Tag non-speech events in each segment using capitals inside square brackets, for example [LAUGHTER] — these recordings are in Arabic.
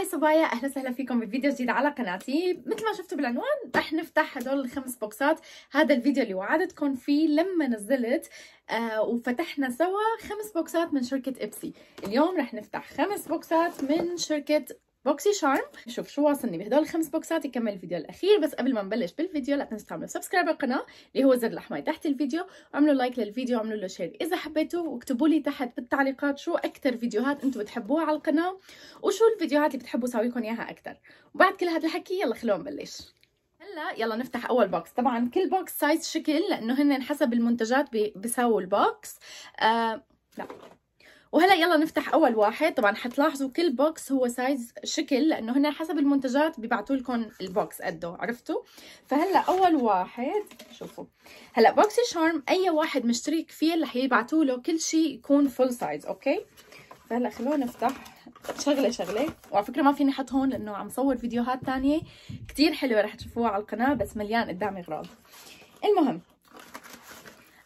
هاي صبايا اهلا وسهلا فيكم بفيديو جديد على قناتي مثل ما شفتوا بالعنوان رح نفتح هدول الخمس بوكسات هذا الفيديو اللي وعدتكم فيه لما نزلت آه وفتحنا سوا خمس بوكسات من شركة ابسي اليوم رح نفتح خمس بوكسات من شركة بوكسي شارم شوف شو واصلني بهدول الخمس بوكسات يكمل الفيديو الاخير بس قبل ما نبلش بالفيديو لا تنسوا تعملوا سبسكرايب القناه اللي هو الزر الاحمر تحت الفيديو وعملوا لايك للفيديو وعملوا له شير اذا حبيتوا واكتبوا لي تحت بالتعليقات شو اكثر فيديوهات انتم بتحبوها على القناه وشو الفيديوهات اللي بتحبوا اسوي لكم اياها اكثر وبعد كل هذا الحكي يلا خلونا نبلش هلا يلا نفتح اول بوكس طبعا كل بوكس سايز شكل لانه هن حسب المنتجات بيساووا البوكس آه لا وهلا يلا نفتح اول واحد طبعا حتلاحظوا كل بوكس هو سايز شكل لانه هنا حسب المنتجات بيبعتوا لكم البوكس قده عرفتوا فهلا اول واحد شوفوا هلا بوكس شارم اي واحد مشترك فيه رح يبعتوا له كل شيء يكون فول سايز اوكي فهلا خلونا نفتح شغله شغله وعلى فكره ما فيني احط هون لانه عم صور فيديوهات ثانيه كثير حلوه رح تشوفوها على القناه بس مليان قدامي اغراض المهم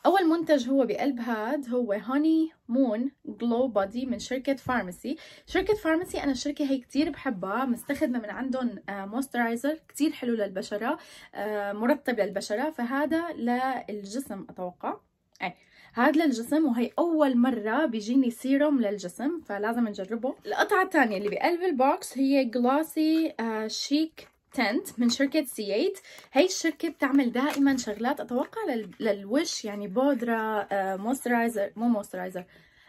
أول منتج هو بقلب هاد هو هوني مون جلو بادي من شركة فارماسي شركة فارماسي أنا الشركة هي كتير بحبها مستخدمة من عندهم موسترايزر آه، كتير حلو للبشرة آه، مرطب للبشرة فهذا للجسم أتوقع أي هذا للجسم وهي أول مرة بيجيني سيروم للجسم فلازم نجربه القطعة الثانية اللي بقلب البوكس هي جلاسي آه، شيك تنت من شركة سي هاي الشركة بتعمل دائما شغلات أتوقع للوش يعني بودرة موسترايزر آه، مو موسترايزر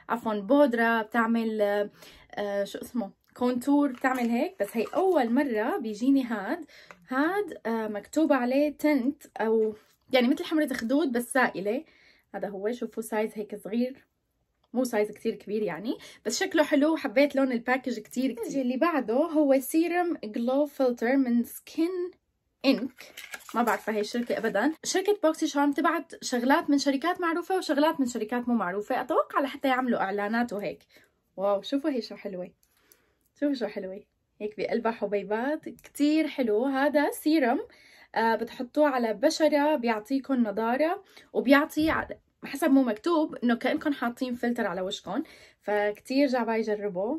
عفوا بودرة بتعمل آه، آه، شو اسمه كونتور بتعمل هيك بس هي أول مرة بيجيني هاد هاد مكتوب عليه تنت أو يعني مثل حمرة خدود بس سائلة هذا هو شوفوا سايز هيك صغير مو سايز كتير كبير يعني بس شكله حلو حبيت لون الباكج كتير كتير اللي بعده هو سيرم جلو فلتر من سكين انك ما بعرف هي الشركة ابدا شركة بوكسي شارم تبعت شغلات من شركات معروفة وشغلات من شركات مو معروفة اتوقع لحتى يعملوا اعلانات وهيك واو شوفوا هي شو حلوة شوفوا شو حلوة هيك بقلبها حبيبات كتير حلو هذا سيرم آه، بتحطوه على بشرة بيعطيكم نضارة وبيعطي حسب مو مكتوب انه كانكم حاطين فلتر على وشكم فكتير جعبه يجربوا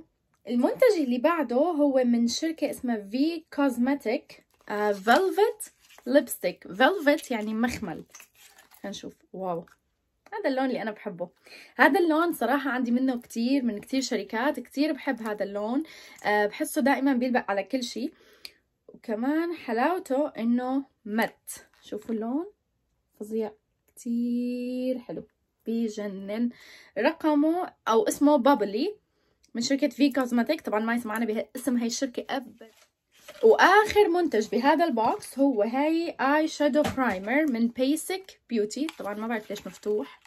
المنتج اللي بعده هو من شركه اسمها في كوزماتيك فيلفت ليبستيك فيلفت يعني مخمل هنشوف واو هذا اللون اللي انا بحبه هذا اللون صراحه عندي منه كتير من كتير شركات كتير بحب هذا اللون أه بحسه دائما بيلبق على كل شيء وكمان حلاوته انه مت شوفوا اللون فظيع كتير حلو بيجنن رقمه او اسمه بابلي من شركة في كوزماتيك طبعا ما يسمعنا بها اسم هاي الشركة ابدا واخر منتج بهذا البوكس هو هاي اي شادو برايمر من بيسك بيوتي طبعا ما بعرف ليش مفتوح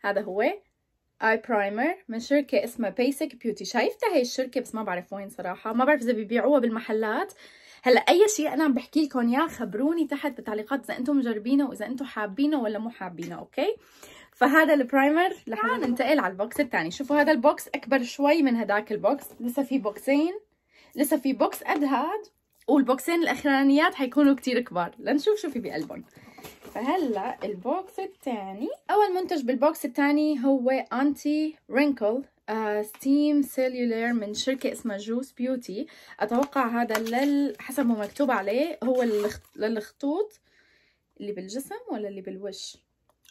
هذا هو اي برايمر من شركة اسمها بيسك بيوتي شايفتها هاي الشركة بس ما بعرف وين صراحة ما بعرف اذا بيبيعوها بالمحلات هلا اي شيء انا عم بحكي لكم اياه خبروني تحت بالتعليقات اذا انتم مجربينه واذا انتم حابينه ولا مو حابينه اوكي فهذا البرايمر رح آه. ننتقل على البوكس الثاني شوفوا هذا البوكس اكبر شوي من هداك البوكس لسه في بوكسين لسه في بوكس قد هاد والبوكسين الاخرانيات حيكونوا كتير كبار لنشوف شو في بقلبهم فهلا البوكس الثاني اول منتج بالبوكس الثاني هو انتي رينكل ستيم آه، سيلولير من شركة اسمها جوس بيوتي أتوقع هذا لل حسب ما مكتوب عليه هو للخطوط اللي بالجسم ولا اللي بالوش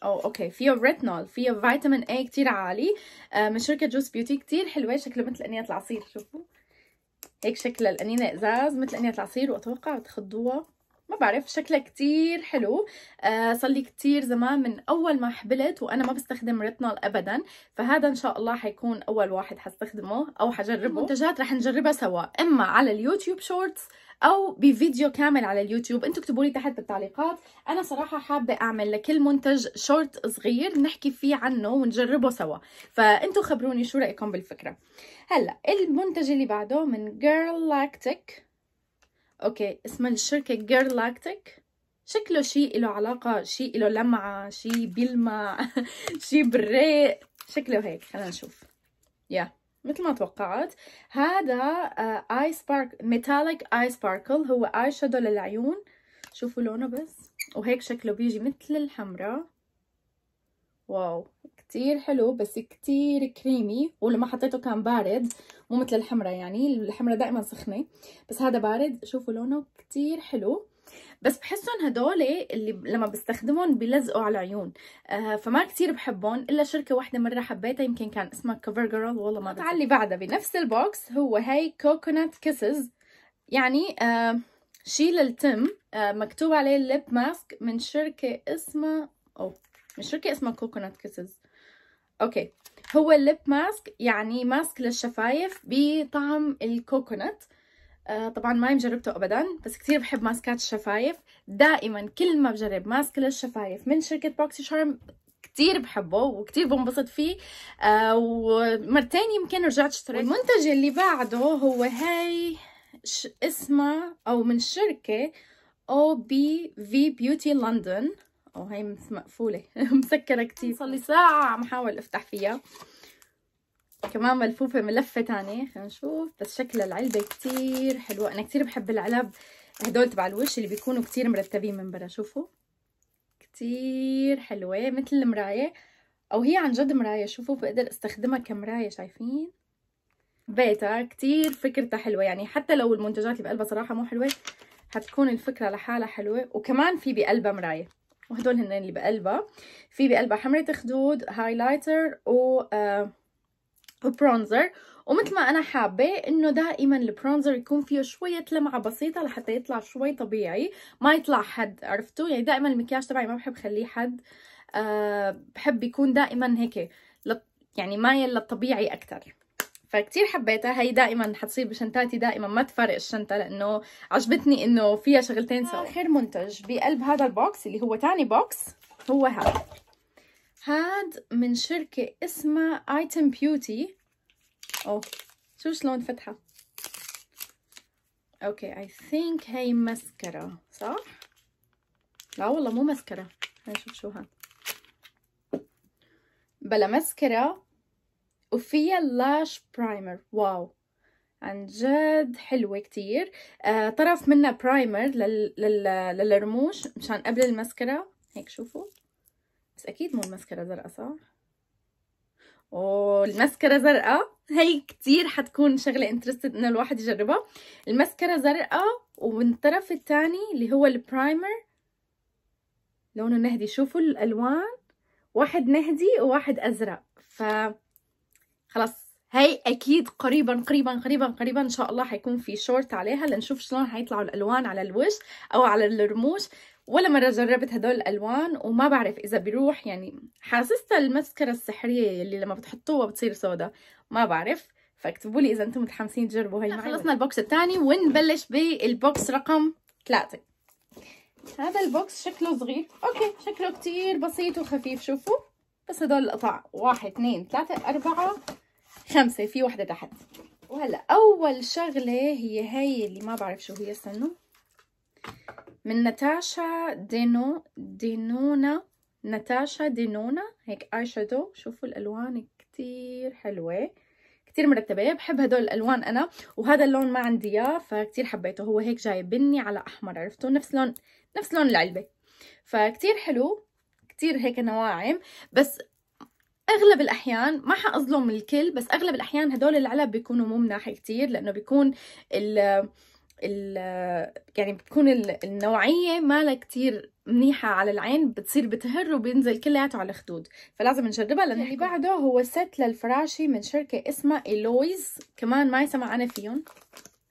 او اوكي فيه ريتنول فيه فيتامين اي كتير عالي آه، من شركه جوس بيوتي كتير حلوه شكله مثل انيه العصير شوفوا هيك شكل القنينه ازاز مثل انيه العصير واتوقع تخضوها ما بعرف شكلها كتير حلو آه صار لي كتير زمان من اول ما حبلت وانا ما بستخدم ريتنول ابدا فهذا ان شاء الله حيكون اول واحد حستخدمه او حجربه المنتجات رح نجربها سوا اما على اليوتيوب شورتس او بفيديو كامل على اليوتيوب انتم اكتبوا لي تحت بالتعليقات انا صراحه حابه اعمل لكل منتج شورت صغير نحكي فيه عنه ونجربه سوا فانتم خبروني شو رايكم بالفكره هلا المنتج اللي بعده من جيرل لاكتيك اوكي اسم الشركة جيرلاكتيك شكله شيء له علاقة شيء له لمعة شيء بيلمع [LAUGHS] شيء بريق شكله هيك خلينا نشوف يا مثل ما توقعت هذا اي سبارك ميتاليك اي سباركل هو اي شادو للعيون شوفوا لونه بس وهيك شكله بيجي مثل الحمراء واو كتير حلو بس كتير كريمي ولما حطيته كان بارد مو مثل الحمرة يعني الحمرة دائما سخنة بس هذا بارد شوفوا لونه كتير حلو بس بحسهم هدول اللي لما بستخدمهم بيلزقوا على العيون آه فما كتير بحبهم الا شركه واحده مره حبيتها يمكن كان اسمها كفر جيرل والله ما بعرف اللي بعدها بنفس البوكس هو هاي كوكونات كيسز يعني آه شيل التم آه مكتوب عليه الليب ماسك من شركه اسمها او من شركه اسمها كوكونات كيسز اوكي هو الليب ماسك يعني ماسك للشفايف بطعم الكوكونات آه طبعا ما مجربته ابدا بس كثير بحب ماسكات الشفايف دائما كل ما بجرب ماسك للشفايف من شركه بوكسي شارم كثير بحبه وكثير بنبسط فيه آه ومرتين يمكن رجعت اشتريت المنتج اللي بعده هو هاي اسمها او من شركه او بي في بيوتي لندن وهي مقفوله [LAUGHS] مسكره كتير صار لي ساعه عم احاول افتح فيها كمان ملفوفه ملفه ثانيه خلينا نشوف بس شكلها العلبه كتير حلوه انا كتير بحب العلب هدول تبع الوش اللي بيكونوا كتير مرتبين من برا شوفوا كتير حلوه مثل المرايه او هي عن جد مرايه شوفوا بقدر استخدمها كمرايه شايفين بيتها كتير فكرتها حلوه يعني حتى لو المنتجات اللي بقلبها صراحه مو حلوه حتكون الفكره لحالها حلوه وكمان في بقلبها مرايه وهدول هن اللي بقلبها في بقلبها حمرة خدود هايلايتر و آه وبرونزر ومثل ما انا حابه انه دائما البرونزر يكون فيه شويه لمعه بسيطه لحتى يطلع شوي طبيعي ما يطلع حد عرفتوا يعني دائما المكياج تبعي ما بحب خليه حد أه بحب يكون دائما هيك يعني مايل للطبيعي اكثر فكتير حبيتها هي دائما حتصير بشنتاتي دائما ما تفرق الشنطه لانه عجبتني انه فيها شغلتين آه، سوا اخر منتج بقلب هذا البوكس اللي هو تاني بوكس هو هذا هاد من شركه اسمها ايتم بيوتي اوه شو شلون فتحه اوكي اي ثينك هي مسكره صح لا والله مو مسكره نشوف شو هاد بلا مسكره وفيها لاش برايمر واو عن جد حلوة كتير آه طرف منها برايمر لل... لل... للرموش مشان قبل المسكرة هيك شوفوا بس أكيد مو المسكرة زرقاء صح؟ والمسكرة زرقاء هي كتير حتكون شغلة انترستد انه الواحد يجربها المسكرة زرقاء ومن الطرف الثاني اللي هو البرايمر لونه نهدي شوفوا الألوان واحد نهدي وواحد أزرق ف خلاص هي اكيد قريبا قريبا قريبا قريبا ان شاء الله حيكون في شورت عليها لنشوف شلون حيطلعوا الالوان على الوش او على الرموش ولا مره جربت هدول الالوان وما بعرف اذا بيروح يعني حاسسها المسكره السحريه اللي لما بتحطوها بتصير سودا ما بعرف فاكتبوا لي اذا انتم متحمسين تجربوا هي خلصنا البوكس الثاني ونبلش بالبوكس رقم ثلاثة هذا البوكس شكله صغير اوكي شكله كتير بسيط وخفيف شوفوا بس هدول القطع واحد اثنين ثلاثة أربعة خمسة في وحده تحت وهلا أول شغلة هي هاي اللي ما بعرف شو هي استنوا من ناتاشا دينو دينونا ناتاشا دينونا هيك اي شادو شوفوا الألوان كتير حلوة كتير مرتبة بحب هدول الألوان أنا وهذا اللون ما عندي إياه فكتير حبيته هو هيك جاي بني على أحمر عرفتوا نفس لون نفس لون العلبة فكتير حلو كتير هيك نواعم بس اغلب الاحيان ما حاظلم الكل بس اغلب الاحيان هدول العلب بيكونوا مو مناحي كتير لانه بيكون ال ال يعني بتكون النوعيه مالها كتير منيحة على العين بتصير بتهر وبينزل كلياته على الخدود فلازم نجربها لأنه اللي بعده هو ست للفراشي من شركة اسمها إيلويز كمان ما يسمع انا فيهم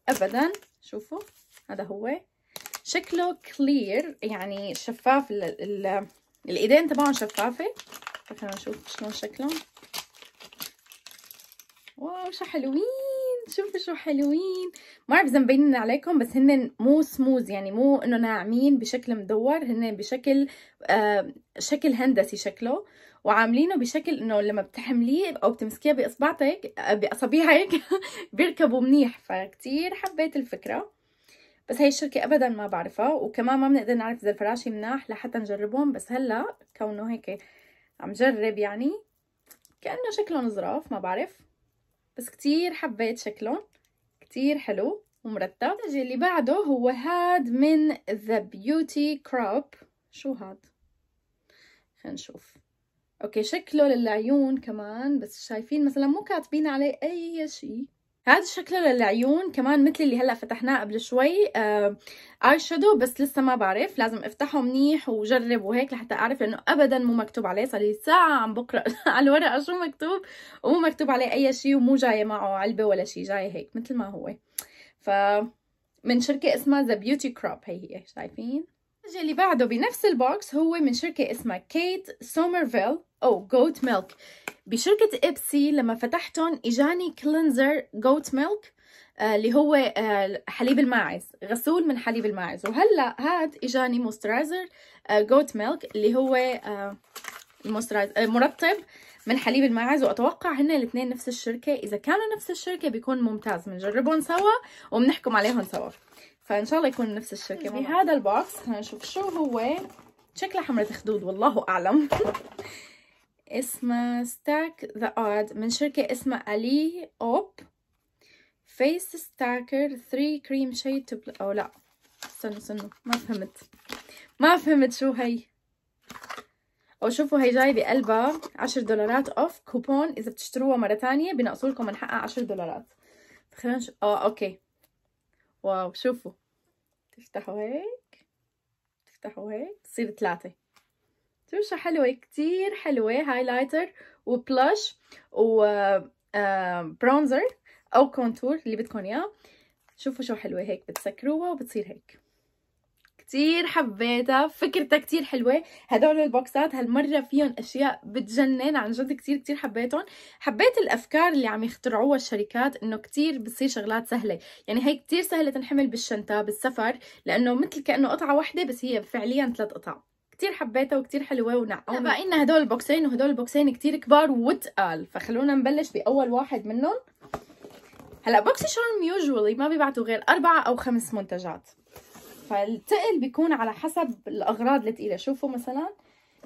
أبدا شوفوا هذا هو شكله كلير يعني شفاف ال ال الإيدين تبعهم شفافة خلينا نشوف شلون شكلهم واو شو حلوين شوفوا شو حلوين ما بعرف اذا مبينين عليكم بس هن مو سموز يعني مو انه ناعمين بشكل مدور هن بشكل آه شكل هندسي شكله وعاملينه بشكل انه لما بتحمليه او بتمسكيه باصبعتك آه، باصابيعك [LAUGHS] بيركبوا منيح فكتير حبيت الفكره بس هي الشركة أبدا ما بعرفها وكمان ما بنقدر نعرف إذا الفراشي مناح لحتى نجربهم بس هلا كونه هيك عم جرب يعني كأنه شكلهم زراف ما بعرف بس كتير حبيت شكلهم كتير حلو ومرتب الجي اللي بعده هو هاد من ذا بيوتي كروب شو هاد خلينا نشوف اوكي شكله للعيون كمان بس شايفين مثلا مو كاتبين عليه اي شيء هذا شكله للعيون كمان مثل اللي هلا فتحناه قبل شوي آه اي شادو بس لسه ما بعرف لازم افتحه منيح وجرب وهيك لحتى اعرف لانه ابدا مو مكتوب عليه صار لي ساعه عم بقرا [LAUGHS] على الورقه شو مكتوب ومو مكتوب عليه اي شيء ومو جايه معه علبه ولا شيء جاي هيك مثل ما هو ف من شركه اسمها ذا بيوتي كروب هي هي شايفين اللي بعده بنفس البوكس هو من شركه اسمها كيت سومرفيل او جوت ميلك بشركه ابسي لما فتحتهم اجاني كلينزر جوت ميلك اللي هو آه، حليب الماعز غسول من حليب الماعز وهلا هاد اجاني موسترايزر جوت ميلك اللي هو آه، آه، مرطب من حليب الماعز واتوقع هن الاثنين نفس الشركه اذا كانوا نفس الشركه بيكون ممتاز بنجربهم سوا وبنحكم عليهم سوا فان شاء الله يكون نفس الشركه بهذا البوكس هنشوف شو هو شكله حمرة خدود والله اعلم [LAUGHS] اسمها ستاك ذا اد من شركة اسمها الي اوب فيس ستاكر 3 كريم شيد تو او لا استنوا استنوا ما فهمت ما فهمت شو هي او شوفوا هي جاي بقلبها 10 دولارات اوف كوبون اذا بتشتروها مرة ثانية بنقصوا لكم من حقها 10 دولارات خلينا نشوف اه اوكي واو شوفوا تفتحوا هيك تفتحوا هيك تصير ثلاثة فرشة حلوة كتير حلوة هايلايتر وبلاش و برونزر آه، او كونتور اللي بدكم اياه شوفوا شو حلوة هيك بتسكروها وبتصير هيك كتير حبيتها فكرتها كتير حلوة هدول البوكسات هالمرة فيهم أشياء بتجنن عن جد كتير كتير حبيتهم حبيت الأفكار اللي عم يخترعوها الشركات إنه كتير بتصير شغلات سهلة يعني هي كتير سهلة تنحمل بالشنطة بالسفر لأنه مثل كأنه قطعة واحدة بس هي فعليا ثلاث قطع كتير حبيتها وكتير حلوه ونقعوا بقى إن هدول البوكسين وهدول البوكسين كتير كبار وتقال فخلونا نبلش باول واحد منهم هلا بوكسي شارم يوجولي ما بيبعتوا غير أربعة أو خمس منتجات فالتقل بيكون على حسب الأغراض الثقيلة شوفوا مثلا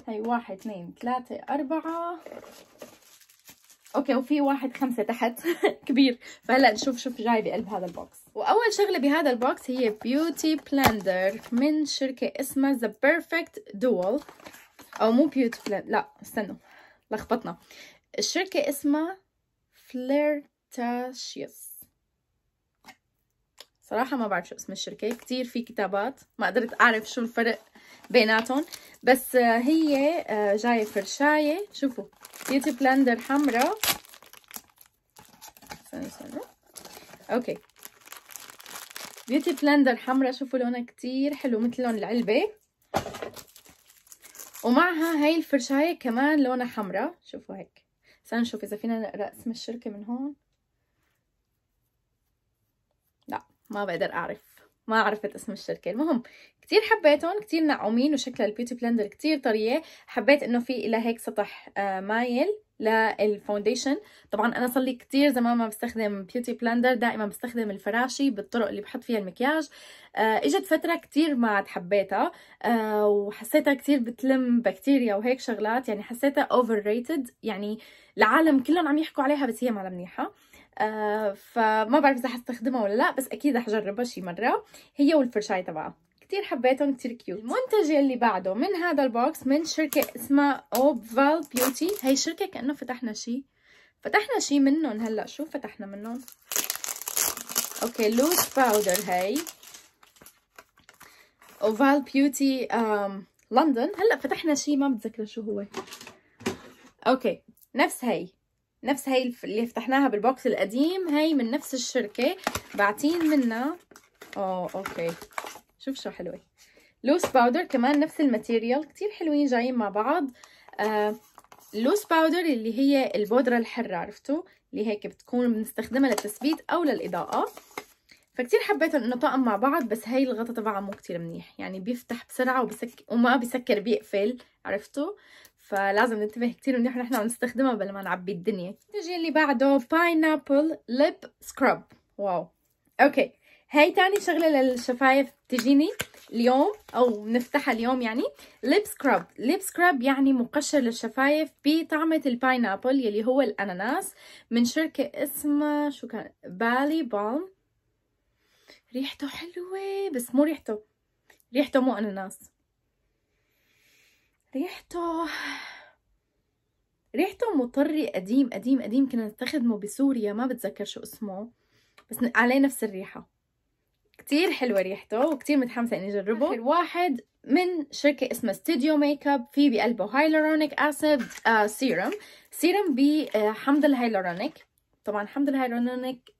هي واحد اثنين ثلاثة أربعة اوكي وفي واحد خمسة تحت [LAUGHS] كبير فهلا نشوف شوف جاي بقلب هذا البوكس واول شغلة بهذا البوكس هي بيوتي بلندر من شركة اسمها ذا بيرفكت دول او مو بيوتي بلندر لا استنوا لخبطنا الشركة اسمها فليرتاشيوس صراحة ما بعرف شو اسم الشركة كتير في كتابات ما قدرت أعرف شو الفرق بيناتهم بس آه، هي آه، جاية فرشاية شوفوا بيوتي بلندر حمراء اوكي بيوتي بلندر حمراء شوفوا لونها كتير حلو مثل لون العلبة ومعها هاي الفرشاية كمان لونها حمراء شوفوا هيك سنشوف نشوف اذا فينا نقرا اسم الشركة من هون لا ما بقدر اعرف ما عرفت اسم الشركة المهم كتير حبيتهم كتير نعومين وشكل البيوتي بلندر كتير طرية حبيت انه في الى هيك سطح آه، مايل للفونديشن طبعا انا صار لي كثير زمان ما بستخدم بيوتي بلندر دائما بستخدم الفراشي بالطرق اللي بحط فيها المكياج آه، اجت فتره كثير ما عاد حبيتها آه، وحسيتها كثير بتلم بكتيريا وهيك شغلات يعني حسيتها اوفر ريتد يعني العالم كلهم عم يحكوا عليها بس هي ما منيحه آه، فما بعرف اذا حستخدمها ولا لا بس اكيد رح اجربها شي مره هي والفرشايه تبعها كتير حبيتهم كتير كيوت المنتج اللي بعده من هذا البوكس من شركه اسمها اوبفال بيوتي هي شركه كانه فتحنا شي فتحنا شي منهم هلا شو فتحنا منهم اوكي لوز باودر هي اوفال بيوتي لندن هلا فتحنا شي ما بتذكر شو هو اوكي نفس هي نفس هاي اللي فتحناها بالبوكس القديم هاي من نفس الشركة باعتين منها اوه اوكي شوف شو حلوة لوس باودر كمان نفس الماتيريال كتير حلوين جايين مع بعض آه باودر اللي هي البودرة الحرة عرفتوا اللي هيك بتكون بنستخدمها للتثبيت او للاضاءة فكتير حبيتهم انه طقم مع بعض بس هاي الغطا تبعها مو كتير منيح يعني بيفتح بسرعة وبسك وما بسكر بيقفل عرفتوا فلازم ننتبه كتير انه نحن عم نستخدمها بلا ما نعبي الدنيا نجي اللي بعده باينابل ليب سكراب واو اوكي هاي تاني شغلة للشفايف بتجيني اليوم او نفتحها اليوم يعني ليب سكراب ليب سكراب يعني مقشر للشفايف بطعمة الباينابل يلي هو الاناناس من شركة اسمها شو كان بالي بالم ريحته حلوة بس مو ريحته ريحته مو اناناس ريحته ريحته مطري قديم قديم قديم كنا نستخدمه بسوريا ما بتذكر شو اسمه بس عليه نفس الريحة كتير حلوة ريحته وكتير متحمسة اني اجربه واحد من شركة اسمها ستوديو ميك اب في بقلبه هايلورونيك اسيد آه سيرم سيرم بحمض الهايلورونيك طبعا حمض الهايلورونيك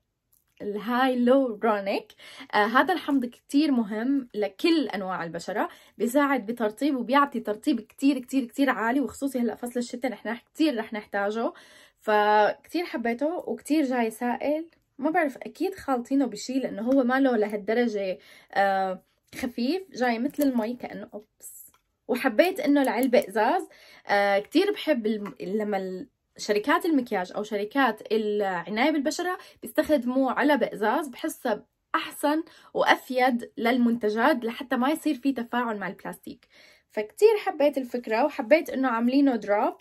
الهايلورونيك آه هذا الحمض كتير مهم لكل انواع البشره بيساعد بترطيب وبيعطي ترطيب كتير كتير كتير عالي وخصوصي هلا فصل الشتاء نحن كتير رح نحتاجه فكتير حبيته وكتير جاي سائل ما بعرف اكيد خالطينه بشي لانه هو ماله لهالدرجه آه خفيف جاي مثل المي كانه اوبس وحبيت انه العلبه ازاز آه كتير بحب لما شركات المكياج او شركات العنايه بالبشره بيستخدموا علب ازاز بحسها احسن وافيد للمنتجات لحتى ما يصير في تفاعل مع البلاستيك فكتير حبيت الفكره وحبيت انه عاملينه دروب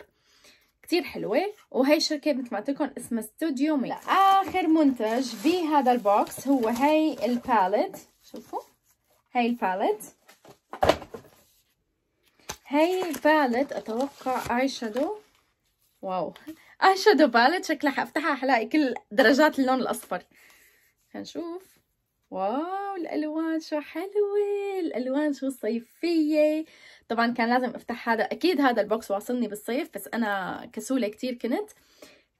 كتير حلوة وهي الشركة مثل ما قلت لكم اسمها ستوديو مي آخر منتج بهذا البوكس هو هي الباليت شوفوا هي الباليت هي باليت أتوقع آي شادو واو اه شادو باليت شكلها حافتحها حلاقي كل درجات اللون الاصفر هنشوف واو الالوان شو حلوه الالوان شو صيفيه طبعا كان لازم افتح هذا اكيد هذا البوكس واصلني بالصيف بس انا كسوله كتير كنت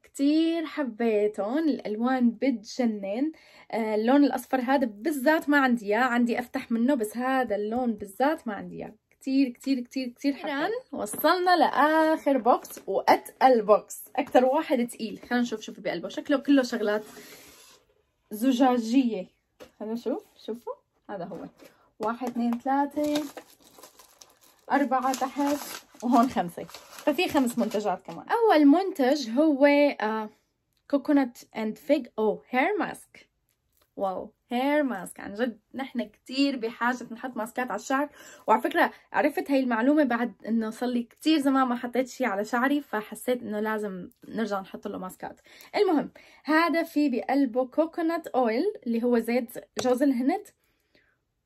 كتير حبيتهم الالوان بتجنن آه، اللون الاصفر هذا بالذات ما عندي اياه عندي افتح منه بس هذا اللون بالذات ما عندي اياه كتير كتير كتير كتير حران وصلنا لاخر بوكس واتقل بوكس اكتر واحد تقيل خلينا نشوف شوفوا بقلبه شكله كله شغلات زجاجيه خلينا نشوف شوفوا هذا هو واحد اثنين ثلاثة أربعة تحت وهون خمسة ففي خمس منتجات كمان أول منتج هو كوكونات اند فيج أو هير ماسك واو هير ماسك عن جد نحن كتير بحاجه نحط ماسكات على الشعر وعلى فكره عرفت هاي المعلومه بعد انه صار لي كتير زمان ما حطيت شيء على شعري فحسيت انه لازم نرجع نحط له ماسكات المهم هذا في بقلبه كوكونات اويل اللي هو زيت جوز الهند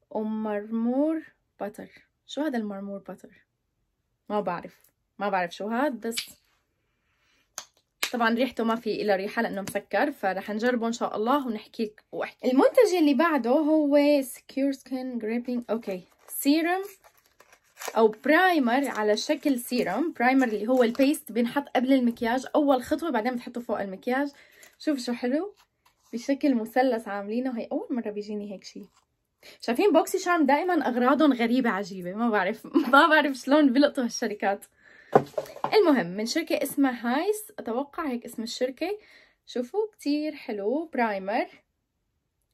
ومرمور بتر شو هذا المرمور بتر ما بعرف ما بعرف شو هاد بس طبعا ريحته ما في إلا ريحة لأنه مسكر فرح نجربه إن شاء الله ونحكي وأحكي المنتج اللي بعده هو سكيور سكن جريبنج أوكي سيروم او برايمر على شكل سيروم برايمر اللي هو البيست بنحط قبل المكياج اول خطوه بعدين بتحطه فوق المكياج شوف شو حلو بشكل مثلث عاملينه هي اول مره بيجيني هيك شيء شايفين بوكسي شارم دائما اغراضهم غريبه عجيبه ما بعرف ما بعرف شلون بيلقطوا هالشركات المهم من شركة اسمها هايس أتوقع هيك اسم الشركة شوفوا كتير حلو برايمر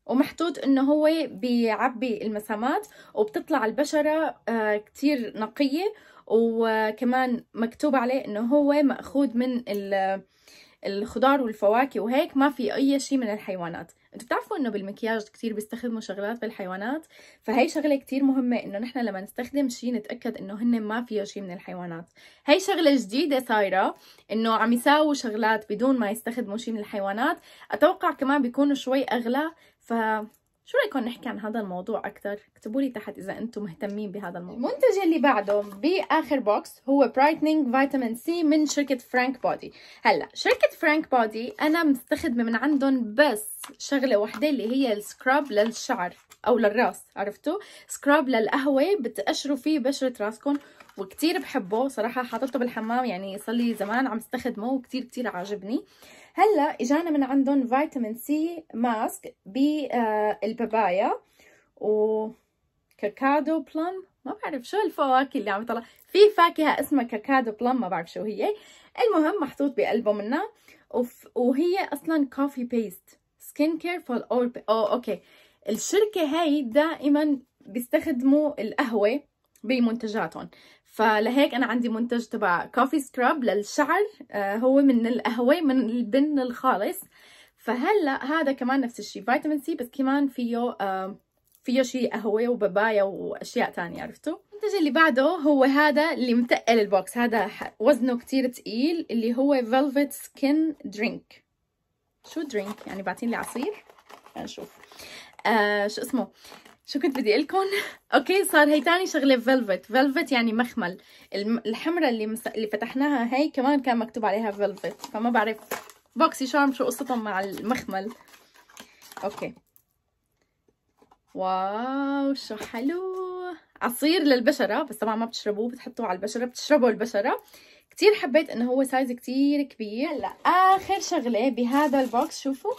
ومحطوط انه هو بيعبي المسامات وبتطلع البشرة آه، كتير نقية وكمان مكتوب عليه انه هو مأخوذ من الخضار والفواكه وهيك ما في اي شيء من الحيوانات انتوا بتعرفوا انه بالمكياج كتير بيستخدموا شغلات بالحيوانات فهي شغله كتير مهمه انه نحن لما نستخدم شيء نتاكد انه هن ما فيه شيء من الحيوانات هي شغله جديده صايره انه عم يساووا شغلات بدون ما يستخدموا شيء من الحيوانات اتوقع كمان بيكونوا شوي اغلى ف شو رايكم نحكي عن هذا الموضوع اكثر اكتبوا لي تحت اذا انتم مهتمين بهذا الموضوع المنتج اللي بعده باخر بوكس هو برايتنينج فيتامين سي من شركه فرانك بودي هلا شركه فرانك بودي انا مستخدمه من عندهم بس شغله وحده اللي هي السكراب للشعر او للراس عرفتوا سكراب للقهوه بتقشروا فيه بشره راسكم وكتير بحبه صراحه حاطته بالحمام يعني صار لي زمان عم استخدمه وكتير كتير عاجبني هلا اجانا من عندهم فيتامين سي ماسك بالبابايا آه، وكاكادو بلم ما بعرف شو الفواكه اللي عم طلع في فاكهه اسمها كاكادو بلم ما بعرف شو هي المهم محطوط بقلبه منها وهي اصلا كوفي بيست سكين كير فور اول أو اوكي الشركه هاي دائما بيستخدموا القهوه بمنتجاتهم فلهيك انا عندي منتج تبع كوفي سكراب للشعر آه، هو من القهوه من البن الخالص فهلا هذا كمان نفس الشيء فيتامين سي بس كمان فيه فيه شيء قهوه وبابايا واشياء تانية عرفتوا المنتج اللي بعده هو هذا اللي متقل البوكس هذا وزنه كتير تقيل اللي هو فيلفت سكين درينك شو درينك يعني بعتين لي عصير نشوف آه،, آه شو اسمه شو كنت بدي لكم [LAUGHS] اوكي صار هي تاني شغله فيلفت فيلفت يعني مخمل الحمرة اللي مس... اللي فتحناها هي كمان كان مكتوب عليها فيلفت فما بعرف بوكسي شارم شو قصتهم مع المخمل اوكي واو شو حلو عصير للبشره بس طبعا ما بتشربوه بتحطوه على البشره بتشربوا البشره كتير حبيت انه هو سايز كتير كبير هلا اخر شغله بهذا البوكس شوفوا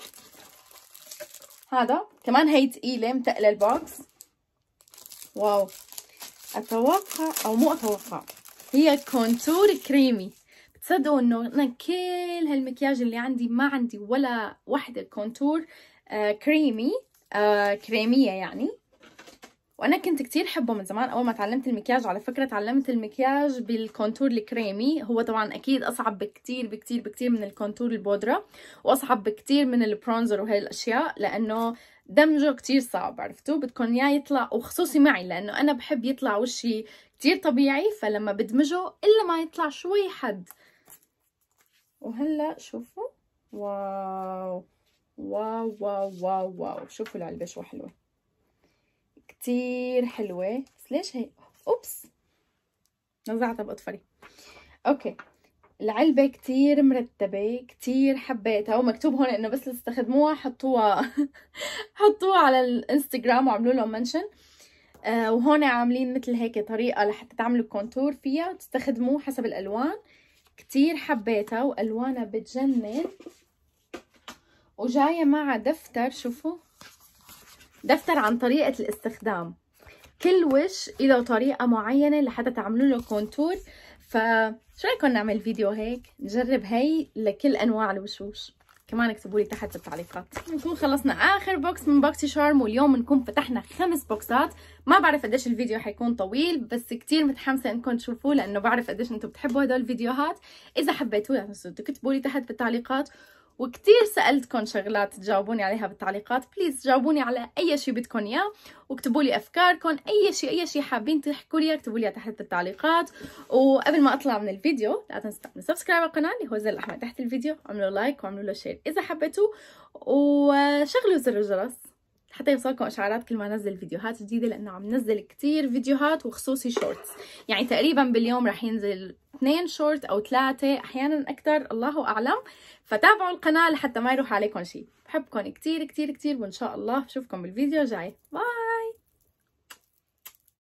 هذا كمان هي تقيله متقله البوكس واو اتوقع او مو اتوقع هي كونتور كريمي بتصدقوا انه انا كل هالمكياج اللي عندي ما عندي ولا وحده كونتور آه كريمي آه كريميه يعني وانا كنت كتير حبه من زمان اول ما تعلمت المكياج على فكره تعلمت المكياج بالكونتور الكريمي هو طبعا اكيد اصعب بكتير بكتير بكتير من الكونتور البودره واصعب بكتير من البرونزر وهي الاشياء لانه دمجه كتير صعب عرفتوا بدكم يا يطلع وخصوصي معي لانه انا بحب يطلع وشي كتير طبيعي فلما بدمجه الا ما يطلع شوي حد وهلا شوفوا واو واو واو واو, واو. شوفوا العلبه شو حلوه كتير حلوه بس ليش هي اوبس نزعتها باطفالي اوكي العلبة كتير مرتبة كتير حبيتها ومكتوب هون انه بس تستخدموها حطوها [LAUGHS] حطوها على الانستغرام وعملوا لهم منشن آه وهون عاملين مثل هيك طريقة لحتى تعملوا كونتور فيها تستخدموه حسب الالوان كتير حبيتها والوانها بتجنن وجاية مع دفتر شوفوا دفتر عن طريقة الاستخدام كل وش له طريقة معينة لحتى تعملوا له كونتور فشو رايكم نعمل فيديو هيك نجرب هي لكل انواع الوشوش كمان اكتبوا لي تحت بالتعليقات نكون خلصنا اخر بوكس من بوكسي شارم واليوم بنكون فتحنا خمس بوكسات ما بعرف قديش الفيديو حيكون طويل بس كتير متحمسه انكم تشوفوه لانه بعرف قديش انتم بتحبوا هدول الفيديوهات اذا حبيتوه لا يعني تنسوا تكتبوا لي تحت بالتعليقات وكتير سالتكم شغلات تجاوبوني عليها بالتعليقات بليز جاوبوني على اي شيء بدكم اياه واكتبوا لي افكاركم اي شيء اي شيء حابين تحكوا لي اكتبوا لي تحت بالتعليقات وقبل ما اطلع من الفيديو لا تنسوا تعملوا سبسكرايب على القناه اللي هو زر الاحمر تحت الفيديو اعملوا لايك واعملوا له شير اذا حبيتوا وشغلوا زر الجرس حتى يوصلكم اشعارات كل ما انزل فيديوهات جديده لانه عم نزل كتير فيديوهات وخصوصي شورتس يعني تقريبا باليوم رح ينزل اثنين شورت او ثلاثه احيانا اكثر الله اعلم فتابعوا القناه لحتى ما يروح عليكم شيء بحبكم كتير كتير كتير وان شاء الله بشوفكم بالفيديو الجاي باي